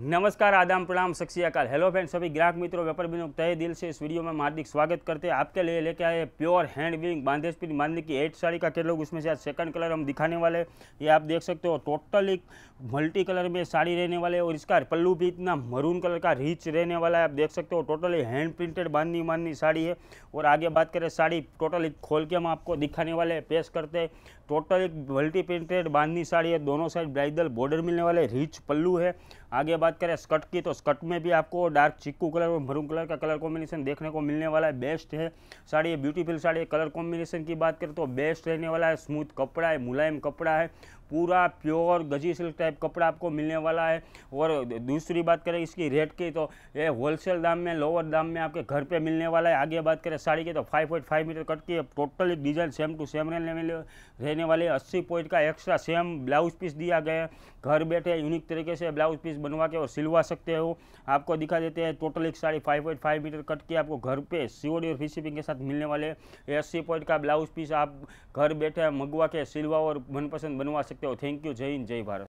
नमस्कार आदाम प्रणाम सक्षियाकाल hello friends सभी ग्राहक मित्रों व्यापार बिनों तय दिल से इस वीडियो में हम हार्दिक स्वागत करते हैं आपके लिए लेके आए प्योर हैंड विंग बांधेशपुरी बांधने की एट साड़ी का कैटलॉग उसमें से आज सेकंड कलर हम दिखाने वाले ये आप देख सकते हो टोटल एक मल्टी कलर में साड़ी रहने वाले और इसका पल्लू भी इतना मरून कलर का रिच रहने वाला है आप देख सकते हो total hand printed bandhani bandhani sari है और आगे बात करें साड़ी टोटल एक खोल के हम आपको दिखाने वाले पेश करते हैं टोटल एक मल्टी प्रिंटेड बांधनी साड़ी है दोनों साइड ब्राइडल बॉर्डर मिलने वाले रिच पल्लू है आगे बात बात करें स्कर्ट की तो स्कर्ट में भी आपको डार्क चिक्कू कलर और मरून कलर का कलर कॉम्बिनेशन देखने को मिलने वाला है बेस्ट है sari beautiful sari colour combination की बात करें तो बेस्ट रहने वाला है स्मूथ कपड़ा है मुलायम कपड़ा है पूरा प्योर गजी सिल्क टाइप कपड़ा आपको मिलने वाला है और दूसरी बात करें इसकी रेट की तो ये होलसेल दाम में लोअर दाम में आपके घर पे मिलने वाला है आगे बात करें साड़ी की तो 5.5 मीटर कट की totally design same to same रहने रहने वाली है अस्सी पॉइंट का एक्स्ट्रा सेम ब्लाउज पीस दिया गया है घर बैठे यूनिक तरीके से ब्लाउज पीस बनवा के सकते हो सिलवा सकते हो आपको दिखा देते हैं टोटल एक sari five point five metre cut के आपको घर पे सीओडी और फ्री के साथ मिलने वाले अस्सी पॉइंट का ब्लाउज पीस आप घर बैठे मंगवा के सिलवा और मनपसंद बनवा सकते हो थैंक यू जय हिंद जय भारत